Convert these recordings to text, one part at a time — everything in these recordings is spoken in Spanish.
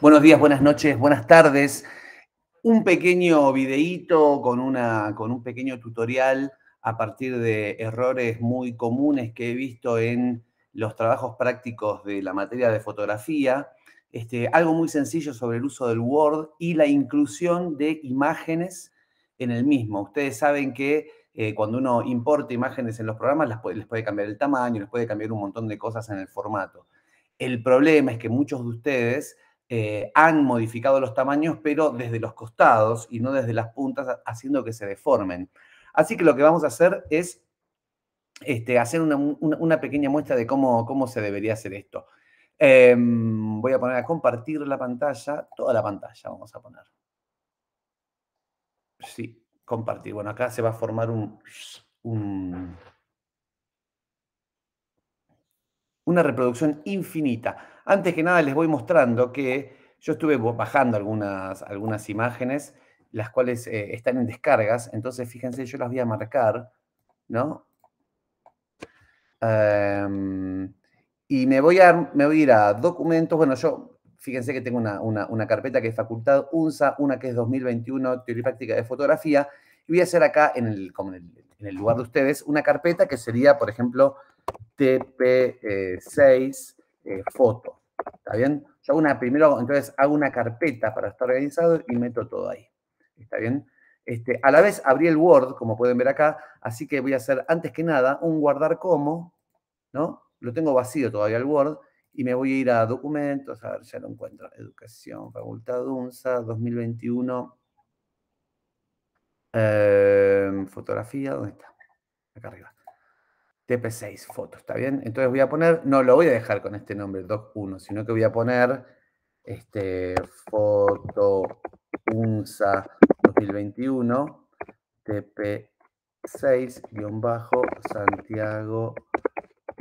Buenos días, buenas noches, buenas tardes. Un pequeño videíto con, un pequeño tutorial a partir de errores muy comunes que he visto en los trabajos prácticos de la materia de fotografía. Este, algo muy sencillo sobre el uso del Word y la inclusión de imágenes en el mismo. Ustedes saben que eh, cuando uno importa imágenes en los programas, les puede cambiar el tamaño, les puede cambiar un montón de cosas en el formato. El problema es que muchos de ustedes eh, han modificado los tamaños, pero desde los costados y no desde las puntas, haciendo que se deformen. Así que lo que vamos a hacer es este, hacer una, pequeña muestra de cómo, cómo se debería hacer esto. Em, voy a poner a compartir la pantalla, toda la pantalla vamos a poner. Sí, compartir. Bueno, acá se va a formar un una reproducción infinita. Antes que nada les voy mostrando que yo estuve bajando algunas, algunas imágenes, las cuales eh, están en descargas, entonces fíjense, yo las voy a marcar, ¿no? Em, y me voy, a, me ir a documentos, bueno, yo fíjense que tengo una, carpeta que es Facultad UNSA, una que es 2021, Teoría y Práctica de Fotografía, y voy a hacer acá, en el, lugar de ustedes, una carpeta que sería, por ejemplo, TP6 e eh, foto. ¿Está bien? Yo una, primero, entonces hago una carpeta para estar organizado y meto todo ahí. ¿Está bien? Este, a la vez abrí el Word, como pueden ver acá, así que voy a hacer, antes que nada, un guardar como, ¿no? Lo tengo vacío todavía el Word, y me voy a ir a documentos, a ver, ya lo encuentro, educación, facultad UNSA, 2021, em, fotografía, ¿dónde está? Acá arriba. TP6 fotos, ¿está bien? Entonces voy a poner, no lo voy a dejar con este nombre, doc1, sino que voy a poner este, foto UNSA 2021 TP6-Santiago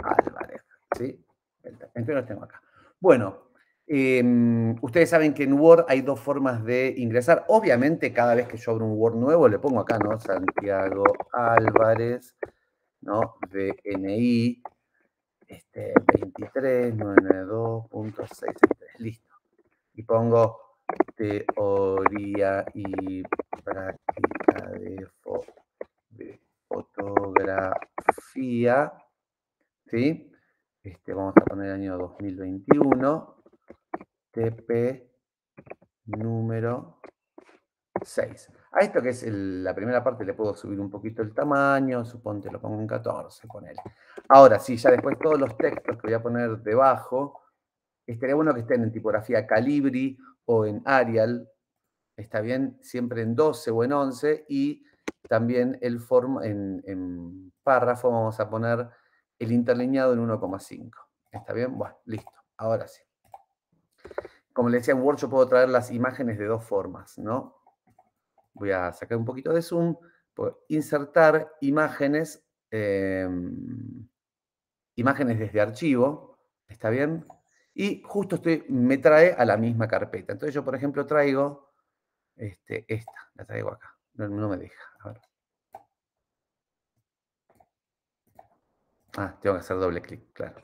Álvarez, ¿sí? Entonces los tengo acá. Bueno, em, ustedes saben que en Word hay dos formas de ingresar. Obviamente, cada vez que yo abro un Word nuevo, le pongo acá, ¿no? Santiago Álvarez ¿no? DNI este, listo. Y pongo teoría y práctica de, fotografía, ¿sí? Este, vamos a poner año 2021, TP número 6. A esto que es la primera parte le puedo subir un poquito el tamaño, suponte lo pongo en 14, él. Ahora sí, ya después todos los textos que voy a poner debajo, estaría bueno que estén en tipografía Calibri o en Arial, está bien, siempre en 12 o en 11, y también el form, en, en párrafo vamos a poner el interlineado en 1,5. ¿Está bien? Bueno, listo, ahora sí. Como le decía, en Word yo puedo traer las imágenes de dos formas, ¿no? voy a sacar un poquito de zoom, por insertar imágenes, em, imágenes desde archivo, ¿está bien? Y justo me trae a la misma carpeta. Entonces yo, por ejemplo, traigo este, esta, la traigo acá, no, me deja. Ah, tengo que hacer doble clic, claro.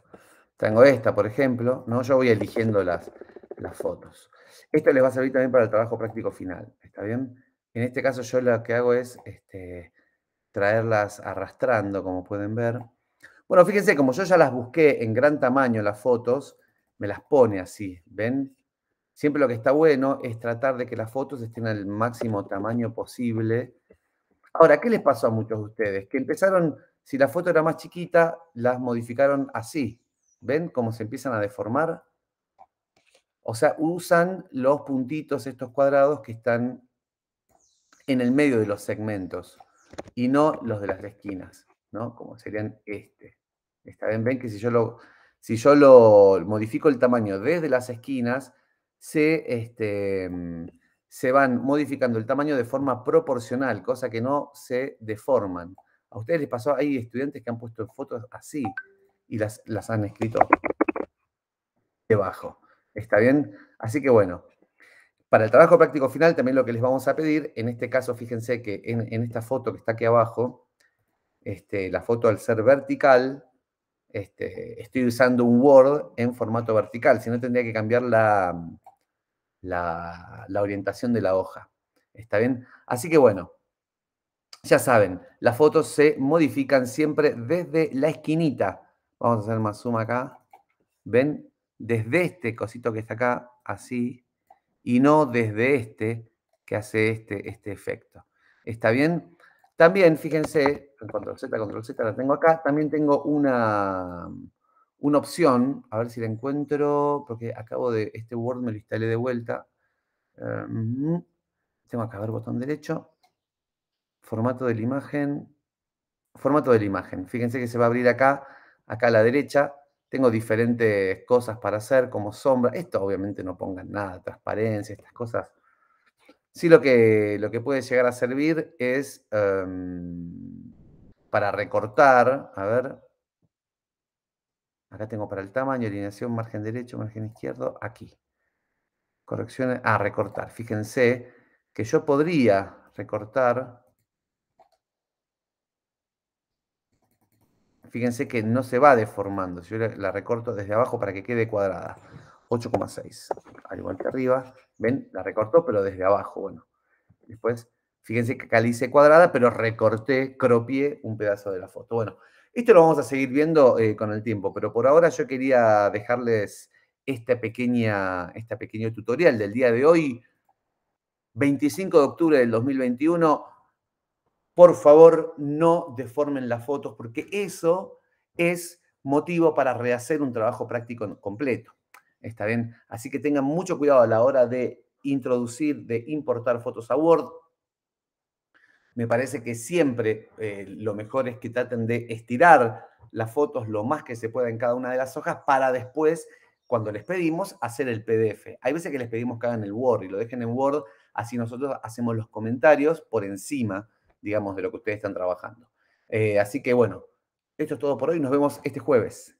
Tengo esta, por ejemplo, ¿no? Yo voy eligiendo las, las fotos. Esta les va a servir también para el trabajo práctico final, ¿está bien? En este caso yo lo que hago es este, traerlas arrastrando, como pueden ver. Bueno, fíjense, como yo ya las busqué en gran tamaño las fotos, me las pone así, ¿ven? Siempre lo que está bueno es tratar de que las fotos estén al máximo tamaño posible. Ahora, ¿qué les pasó a muchos de ustedes? Que empezaron, si la foto era más chiquita, las modificaron así. ¿Ven cómo se empiezan a deformar? O sea, usan los puntitos, estos cuadrados que están en el medio de los segmentos y no los de las esquinas, ¿no? Como serían este. Está bien, ven que si yo lo, si yo lo modifico el tamaño desde las esquinas, se, este, mm, se van modificando el tamaño de forma proporcional, cosa que no se deforman. A ustedes les pasó, hay estudiantes que han puesto fotos así y las, las han escrito debajo. ¿Está bien? Así que bueno, para el trabajo práctico final, también lo que les vamos a pedir, en este caso, fíjense que en, esta foto que está aquí abajo, este, la foto al ser vertical, este, estoy usando un Word en formato vertical, si no tendría que cambiar la, la orientación de la hoja. ¿Está bien? Así que bueno, ya saben, las fotos se modifican siempre desde la esquinita. Vamos a hacer más zoom acá. ¿Ven? Desde este cosito que está acá, así, y no desde este que hace este, este efecto. ¿Está bien? También, fíjense, control Z, control Z, la tengo acá, también tengo una, una opción, a ver si la encuentro, porque acabo de, este Word me lo instalé de vuelta. Em, tengo acá, a botón derecho, formato de la imagen, formato de la imagen. Fíjense que se va a abrir acá, acá a la derecha, tengo diferentes cosas para hacer como sombra. Esto obviamente no pongan nada, transparencia, estas cosas. Sí, lo que, lo que puede llegar a servir es em, para recortar, a ver, acá tengo para el tamaño, alineación, margen derecho, margen izquierdo, aquí. Correcciones, ah, recortar. Fíjense que yo podría recortar Fíjense que no se va deformando. Si yo la recorto desde abajo para que quede cuadrada. 8,6. Al igual que arriba. ¿Ven? La recortó, pero desde abajo. Bueno. Después, fíjense que calice cuadrada, pero recorté, cropié un pedazo de la foto. Bueno, esto lo vamos a seguir viendo eh, con el tiempo, pero por ahora yo quería dejarles pequeña, este pequeño tutorial del día de hoy, 25 de octubre del 2021 por favor no deformen las fotos porque eso es motivo para rehacer un trabajo práctico completo. ¿Está bien? Así que tengan mucho cuidado a la hora de introducir, de importar fotos a Word. Me parece que siempre eh, lo mejor es que traten de estirar las fotos lo más que se pueda en cada una de las hojas para después, cuando les pedimos, hacer el PDF. Hay veces que les pedimos que hagan el Word y lo dejen en Word, así nosotros hacemos los comentarios por encima digamos, de lo que ustedes están trabajando. Eh, así que bueno, esto es todo por hoy. Nos vemos este jueves.